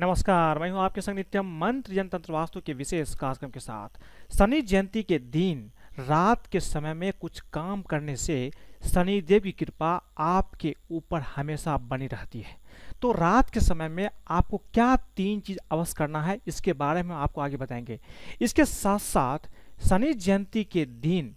नमस्कार मैं हूं आपके संग नित्यम मंत्र जनतंत्र वास्तु के विशेष कार्यक्रम के साथ शनि जयंती के दिन रात के समय में कुछ काम करने से शनि देव की कृपा आपके ऊपर हमेशा बनी रहती है तो रात के समय में आपको क्या तीन चीज़ अवश्य करना है इसके बारे में आपको आगे बताएंगे इसके साथ साथ शनि जयंती के दिन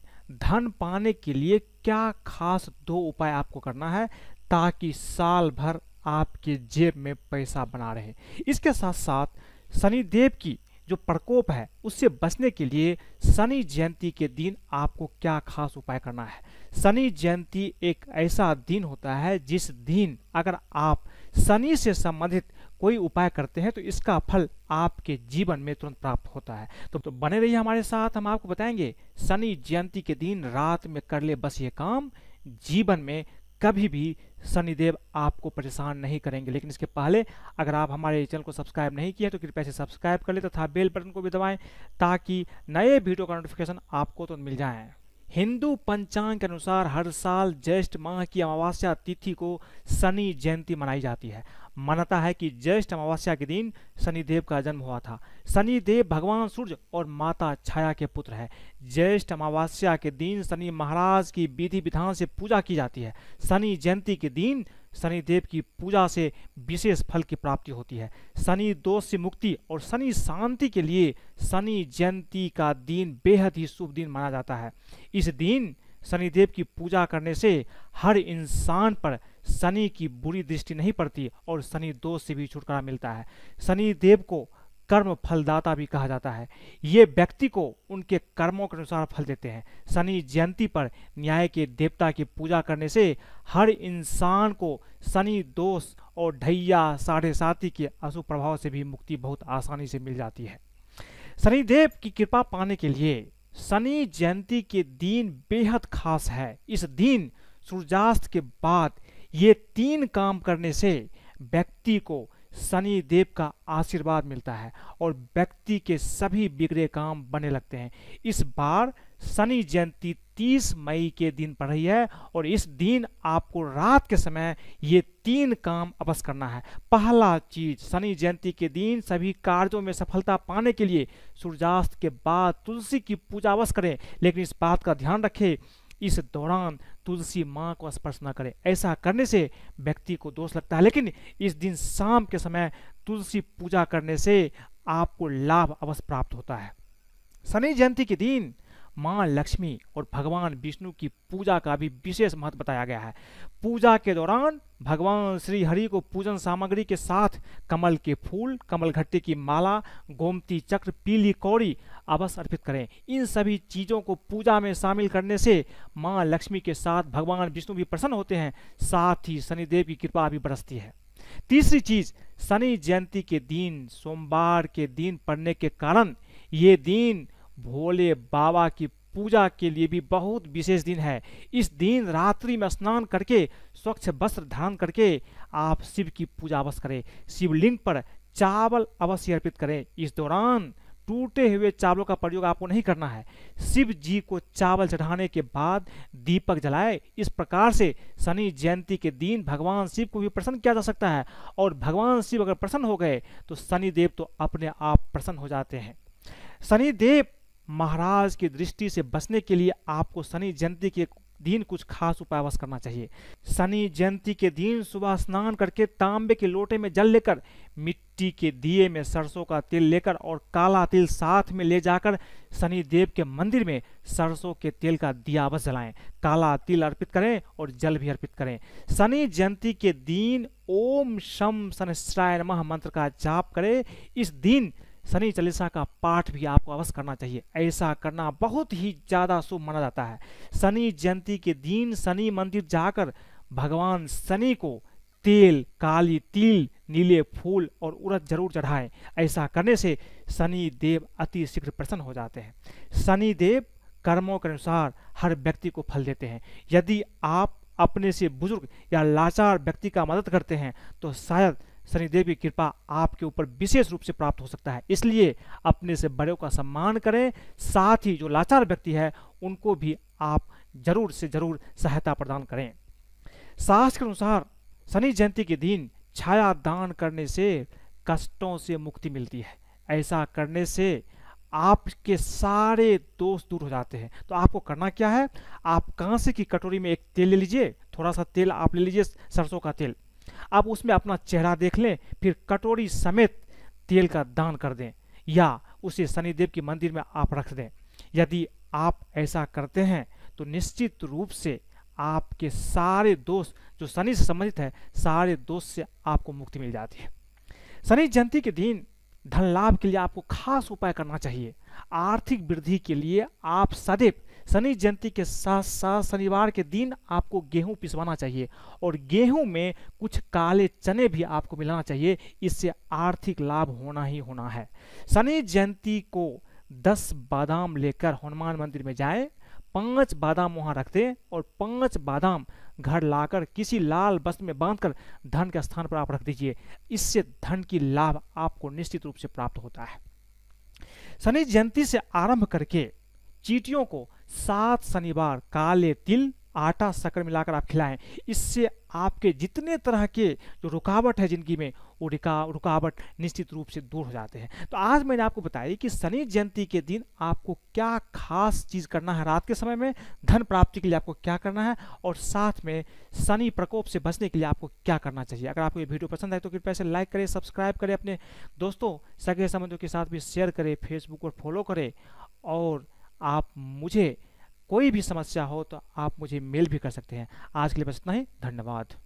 धन पाने के लिए क्या खास दो उपाय आपको करना है ताकि साल भर आपके जेब में पैसा बना रहे इसके साथ साथ शनिदेव की जो प्रकोप है उससे बचने के लिए शनि जयंती के दिन आपको क्या खास उपाय करना है शनि जयंती एक ऐसा दिन होता है जिस दिन अगर आप शनि से संबंधित कोई उपाय करते हैं तो इसका फल आपके जीवन में तुरंत प्राप्त होता है तो, तो बने रहिए हमारे साथ हम आपको बताएंगे शनि जयंती के दिन रात में कर ले बस ये काम जीवन में कभी भी शनिदेव आपको परेशान नहीं करेंगे लेकिन इसके पहले अगर आप हमारे चैनल को सब्सक्राइब नहीं किया तो कृपया से सब्सक्राइब कर ले तथा तो बेल बटन को भी दबाएं ताकि नए वीडियो का नोटिफिकेशन आपको तो मिल जाए हिंदू पंचांग के अनुसार हर साल ज्येष्ठ माह की अमावस्या तिथि को शनि जयंती मनाई जाती है मान्यता है कि ज्येष्ठ अमावस्या के दिन शनिदेव का जन्म हुआ था शनिदेव भगवान सूर्य और माता छाया के पुत्र है ज्येष्ठ अमावस्या के दिन शनि महाराज की विधि विधान से पूजा की जाती है शनि जयंती के दिन शनिदेव की पूजा से विशेष फल की प्राप्ति होती है शनि दोष से मुक्ति और शनि शांति के लिए शनि जयंती का दिन बेहद ही शुभ दिन माना जाता है इस दिन शनिदेव की पूजा करने से हर इंसान पर शनि की बुरी दृष्टि नहीं पड़ती और शनि दोष से भी छुटकारा मिलता है शनिदेव को कर्म फलदाता भी कहा जाता है ये व्यक्ति को उनके कर्मों के अनुसार फल देते हैं शनि जयंती पर न्याय के देवता की पूजा करने से हर इंसान को शनि दोष और ढैया साढ़े साथी के अशुभ प्रभाव से भी मुक्ति बहुत आसानी से मिल जाती है शनिदेव की कृपा पाने के लिए शनि जयंती के दिन बेहद खास है इस दिन सूर्यास्त के बाद ये तीन काम करने से व्यक्ति को शनि देव का आशीर्वाद मिलता है और व्यक्ति के सभी बिगड़े काम बने लगते हैं इस बार शनि जयंती 30 मई के दिन पड़ रही है और इस दिन आपको रात के समय ये तीन काम अवश्य करना है पहला चीज शनि जयंती के दिन सभी कार्यों में सफलता पाने के लिए सूर्यास्त के बाद तुलसी की पूजा अवश्य करें लेकिन इस बात का ध्यान रखें इस दौरान तुलसी माँ को स्पर्श न करें ऐसा करने से व्यक्ति को दोष लगता है लेकिन इस दिन शाम के समय तुलसी पूजा करने से आपको लाभ अवश्य प्राप्त होता है शनि जयंती के दिन माँ लक्ष्मी और भगवान विष्णु की पूजा का भी विशेष महत्व बताया गया है पूजा के दौरान भगवान श्री हरि को पूजन सामग्री के साथ कमल के फूल कमल घट्टी की माला गोमती चक्र पीली कौड़ी अवश्य अर्पित करें इन सभी चीज़ों को पूजा में शामिल करने से माँ लक्ष्मी के साथ भगवान विष्णु भी प्रसन्न होते हैं साथ ही शनिदेव की कृपा भी बरसती है तीसरी चीज शनि जयंती के दिन सोमवार के दिन पड़ने के कारण ये दिन भोले बाबा की पूजा के लिए भी बहुत विशेष दिन है इस दिन रात्रि में स्नान करके स्वच्छ वस्त्र धारण करके आप शिव की पूजा अवश्य करें शिवलिंग पर चावल अवश्य अर्पित करें इस दौरान टूटे हुए चावलों का प्रयोग आपको नहीं करना है शिव जी को चावल चढ़ाने के बाद दीपक जलाए इस प्रकार से शनि जयंती के दिन भगवान शिव को भी प्रसन्न किया जा सकता है और भगवान शिव अगर प्रसन्न हो गए तो शनिदेव तो अपने आप प्रसन्न हो जाते हैं शनिदेव महाराज की दृष्टि से बचने के लिए आपको शनि जयंती के दिन कुछ खास उपाय करना चाहिए शनि जयंती के दिन सुबह स्नान करके तांबे के लोटे में जल लेकर मिट्टी के दिए में सरसों का तिल लेकर और काला तिल साथ में ले जाकर शनि देव के मंदिर में सरसों के तेल का दिया अवश्य जलाएं काला तिल अर्पित करें और जल भी अर्पित करें शनि जयंती के दिन ओम शम शनिश्राय नमः मंत्र का जाप करें इस दिन शनि चालीसा का पाठ भी आपको अवश्य करना चाहिए ऐसा करना बहुत ही ज़्यादा शुभ माना जाता है शनि जयंती के दिन शनि मंदिर जाकर भगवान शनि को तेल काली तिल नीले फूल और उड़द जरूर चढ़ाएं ऐसा करने से शनि देव अति शीघ्र प्रसन्न हो जाते हैं शनि देव कर्मों के अनुसार हर व्यक्ति को फल देते हैं यदि आप अपने से बुजुर्ग या लाचार व्यक्ति का मदद करते हैं तो शायद शनिदेव की कृपा आपके ऊपर विशेष रूप से प्राप्त हो सकता है इसलिए अपने से बड़ों का सम्मान करें साथ ही जो लाचार व्यक्ति है उनको भी आप जरूर से जरूर सहायता प्रदान करें शास्त्र के अनुसार शनि जयंती के दिन छाया दान करने से कष्टों से मुक्ति मिलती है ऐसा करने से आपके सारे दोष दूर हो जाते हैं तो आपको करना क्या है आप कांसे की कटोरी में एक तेल ले लीजिए थोड़ा सा तेल आप ले लीजिए सरसों का तेल आप उसमें अपना चेहरा देख लें फिर कटोरी समेत तेल का दान कर दें या उसे शनिदेव के मंदिर में आप रख दें यदि आप ऐसा करते हैं तो निश्चित रूप से आपके सारे दोष जो शनि से संबंधित है सारे दोष से आपको मुक्ति मिल जाती है शनि जयंती के दिन धन लाभ के लिए आपको खास उपाय करना चाहिए आर्थिक वृद्धि के लिए आप सदैव शनि जयंती के साथ साथ शनिवार के दिन आपको गेहूं पिसवाना चाहिए और गेहूं में कुछ काले चने भी आपको मिलाना चाहिए इससे आर्थिक लाभ होना ही होना है शनि जयंती को दस बादाम लेकर हनुमान मंदिर में जाए पांच बादाम वहां रख दें और पांच बादाम घर लाकर किसी लाल वस्त्र में बांधकर धन के स्थान पर आप रख दीजिए इससे धन की लाभ आपको निश्चित रूप से प्राप्त होता है शनि जयंती से आरंभ करके चीटियों को सात शनिवार काले तिल आटा शक्कर मिलाकर आप खिलाएं इससे आपके जितने तरह के जो रुकावट है ज़िंदगी में वो रुका रुकावट निश्चित रूप से दूर हो जाते हैं तो आज मैंने आपको बताया कि शनि जयंती के दिन आपको क्या खास चीज़ करना है रात के समय में धन प्राप्ति के लिए आपको क्या करना है और साथ में शनि प्रकोप से बचने के लिए आपको क्या करना चाहिए अगर आपको ये वीडियो पसंद आए तो कृपया से लाइक करें सब्सक्राइब करें अपने दोस्तों सगे संबंधों के साथ भी शेयर करें फेसबुक पर फॉलो करें और आप मुझे कोई भी समस्या हो तो आप मुझे मेल भी कर सकते हैं आज के लिए बस इतना ही धन्यवाद